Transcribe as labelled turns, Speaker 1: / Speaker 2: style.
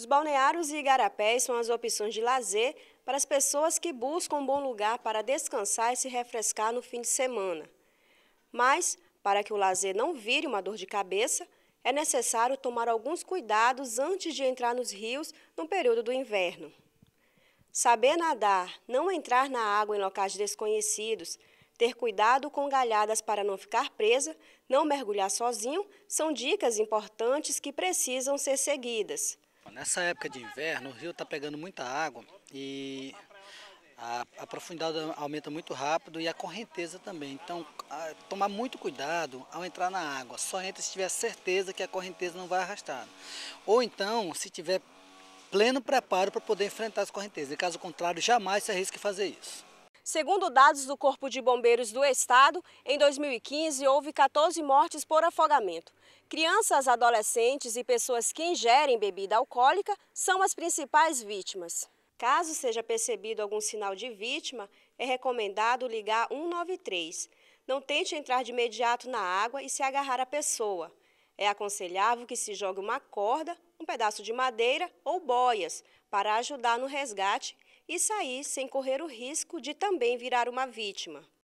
Speaker 1: Os balneários e igarapés são as opções de lazer para as pessoas que buscam um bom lugar para descansar e se refrescar no fim de semana. Mas, para que o lazer não vire uma dor de cabeça, é necessário tomar alguns cuidados antes de entrar nos rios no período do inverno. Saber nadar, não entrar na água em locais desconhecidos, ter cuidado com galhadas para não ficar presa, não mergulhar sozinho, são dicas importantes que precisam ser seguidas.
Speaker 2: Nessa época de inverno, o rio está pegando muita água e a, a, profundidade aumenta muito rápido e a correnteza também. Então, a, tomar muito cuidado ao entrar na água. Só entra se tiver certeza que a correnteza não vai arrastar. Ou então, se tiver pleno preparo para poder enfrentar as correntezas. E caso contrário, jamais se arrisque fazer isso.
Speaker 1: Segundo dados do Corpo de Bombeiros do Estado, em 2015 houve 14 mortes por afogamento. Crianças, adolescentes e pessoas que ingerem bebida alcoólica são as principais vítimas. Caso seja percebido algum sinal de vítima, é recomendado ligar 193. Não tente entrar de imediato na água e se agarrar à pessoa. É aconselhável que se jogue uma corda, um pedaço de madeira ou boias para ajudar no resgate e sair sem correr o risco de também virar uma vítima.